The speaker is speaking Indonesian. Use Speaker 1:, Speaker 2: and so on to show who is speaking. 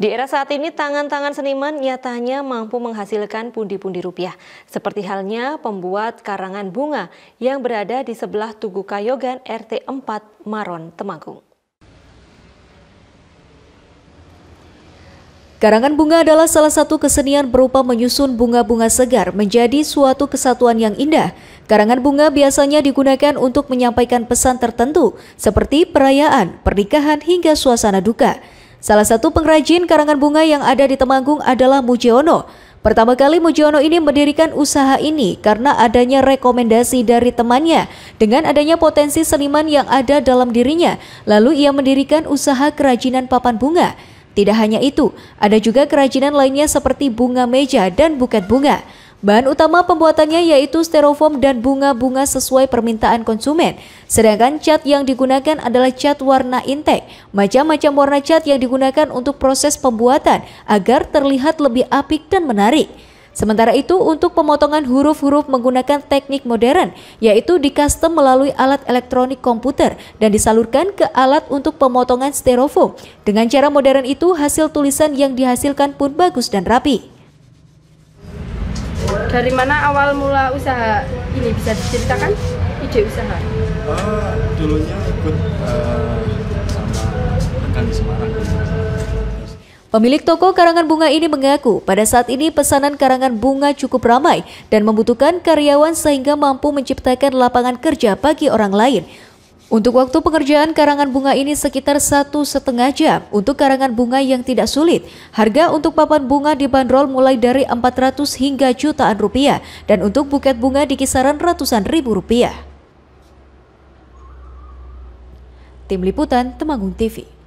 Speaker 1: Di era saat ini, tangan-tangan seniman nyatanya mampu menghasilkan pundi-pundi rupiah. Seperti halnya pembuat karangan bunga yang berada di sebelah Tugu Kayogan RT 4 Maron, Temanggung.
Speaker 2: Karangan bunga adalah salah satu kesenian berupa menyusun bunga-bunga segar menjadi suatu kesatuan yang indah. Karangan bunga biasanya digunakan untuk menyampaikan pesan tertentu, seperti perayaan, pernikahan, hingga suasana duka. Salah satu pengrajin karangan bunga yang ada di Temanggung adalah Mujiono. Pertama kali Mujiono ini mendirikan usaha ini karena adanya rekomendasi dari temannya dengan adanya potensi seniman yang ada dalam dirinya. Lalu ia mendirikan usaha kerajinan papan bunga. Tidak hanya itu, ada juga kerajinan lainnya seperti bunga meja dan buket bunga. Bahan utama pembuatannya yaitu styrofoam dan bunga-bunga sesuai permintaan konsumen. Sedangkan cat yang digunakan adalah cat warna intek, macam-macam warna cat yang digunakan untuk proses pembuatan agar terlihat lebih apik dan menarik. Sementara itu, untuk pemotongan huruf-huruf menggunakan teknik modern, yaitu di-custom melalui alat elektronik komputer dan disalurkan ke alat untuk pemotongan styrofoam. Dengan cara modern itu, hasil tulisan yang dihasilkan pun bagus dan rapi
Speaker 1: dari mana awal mula usaha ini bisa diceritakan ide usaha?
Speaker 2: Uh, dulunya ikut uh, sama rekan di Semarang. Pemilik toko karangan bunga ini mengaku pada saat ini pesanan karangan bunga cukup ramai dan membutuhkan karyawan sehingga mampu menciptakan lapangan kerja bagi orang lain. Untuk waktu pengerjaan karangan bunga ini sekitar satu setengah jam untuk karangan bunga yang tidak sulit. Harga untuk papan bunga dibanderol mulai dari 400 hingga jutaan rupiah dan untuk buket bunga di kisaran ratusan ribu rupiah. Tim Liputan Temanggung TV